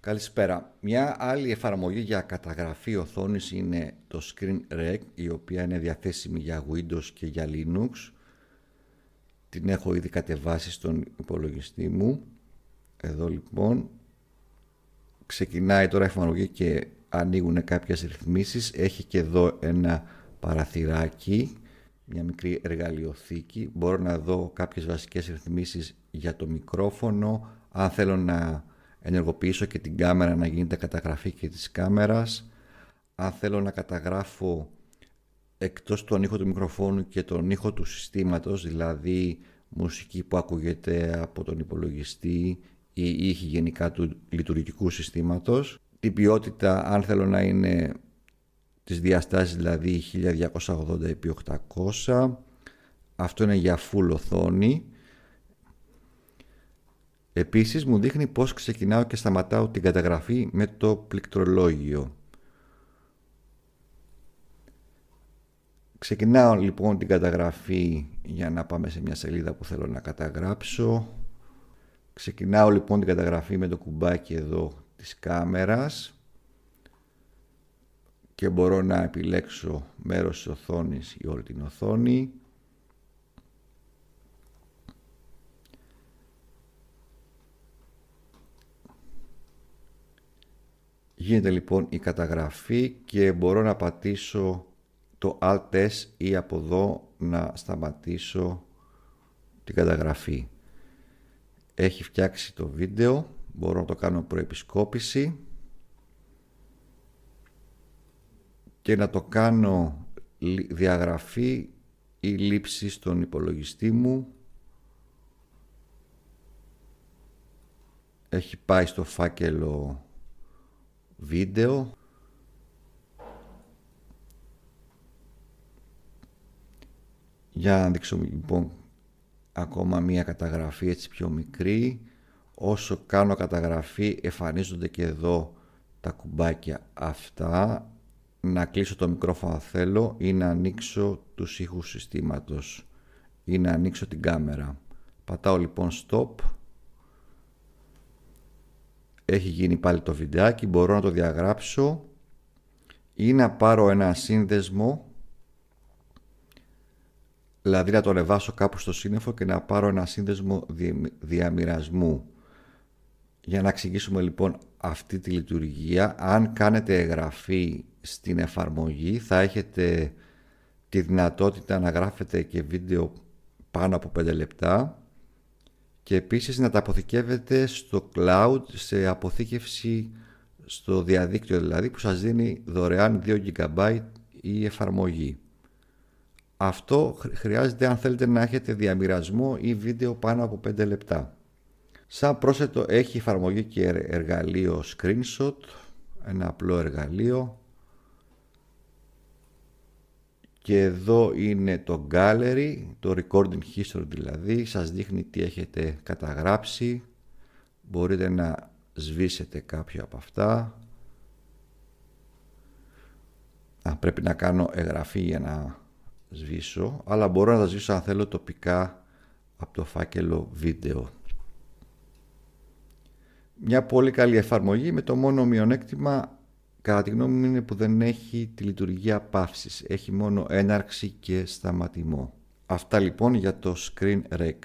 Καλησπέρα. Μια άλλη εφαρμογή για καταγραφή οθόνης είναι το Rec, η οποία είναι διαθέσιμη για Windows και για Linux. Την έχω ήδη κατεβάσει στον υπολογιστή μου. Εδώ λοιπόν ξεκινάει τώρα η εφαρμογή και ανοίγουν κάποιες ρυθμίσεις. Έχει και εδώ ένα παραθυράκι, μια μικρή εργαλειοθήκη. Μπορώ να δω κάποιες βασικές ρυθμίσεις για το μικρόφωνο, αν θέλω να ενεργοποιήσω και την κάμερα να γίνεται καταγραφή και της κάμερας. Αν θέλω να καταγράφω εκτός τον ήχο του μικροφόνου και τον ήχο του συστήματος, δηλαδή μουσική που ακούγεται από τον υπολογιστή ή ήχη γενικά του λειτουργικού συστήματος, την ποιότητα αν θέλω να είναι τις διαστάσεις δηλαδή 1280x800, αυτό είναι για full οθόνη Επίσης μου δείχνει πώς ξεκινάω και σταματάω την καταγραφή με το πληκτρολόγιο. Ξεκινάω λοιπόν την καταγραφή για να πάμε σε μια σελίδα που θέλω να καταγράψω. Ξεκινάω λοιπόν την καταγραφή με το κουμπάκι εδώ της κάμερας και μπορώ να επιλέξω μέρος της οθόνης ή όλη την οθόνη. Γίνεται λοιπόν η καταγραφή και μπορώ να πατήσω το Alt S ή από εδώ να σταματήσω την καταγραφή. Έχει φτιάξει το βίντεο, μπορώ να το κάνω προεπισκόπηση και να το κάνω διαγραφή ή λήψη στον υπολογιστή μου. Έχει πάει στο φάκελο βίντεο για να δείξω λοιπόν ακόμα μία καταγραφή έτσι πιο μικρή όσο κάνω καταγραφή εμφανίζονται και εδώ τα κουμπάκια αυτά να κλείσω το μικρόφωνο θέλω ή να ανοίξω τους ήχους συστήματος ή να ανοίξω την κάμερα πατάω λοιπόν stop έχει γίνει πάλι το βιντεάκι, μπορώ να το διαγράψω ή να πάρω ένα σύνδεσμο, δηλαδή να το ανεβάσω κάπου στο σύννεφο και να πάρω ένα σύνδεσμο διαμοιρασμού. Για να εξηγήσουμε λοιπόν αυτή τη λειτουργία, αν κάνετε εγγραφή στην εφαρμογή θα έχετε τη δυνατότητα να γράφετε και βίντεο πάνω από 5 λεπτά και επίσης να τα αποθηκεύετε στο cloud σε αποθήκευση στο διαδίκτυο δηλαδή που σας δίνει δωρεάν 2 GB η εφαρμογή. Αυτό χρειάζεται αν θέλετε να έχετε διαμοιρασμό ή βίντεο πάνω από 5 λεπτά. Σαν πρόσθετο έχει εφαρμογή και εργαλείο screenshot, ένα απλό εργαλείο και εδώ είναι το gallery, το recording history δηλαδή, σας δείχνει τι έχετε καταγράψει, μπορείτε να σβήσετε κάποιο από αυτά. Α, πρέπει να κάνω εγγραφή για να σβήσω, αλλά μπορώ να τα σβήσω αν θέλω τοπικά από το φάκελο βίντεο. Μια πολύ καλή εφαρμογή με το μόνο μειονέκτημα κατά τη γνώμη μου είναι που δεν έχει τη λειτουργία παύσης. Έχει μόνο έναρξη και σταματημό. Αυτά λοιπόν για το Screen Rec.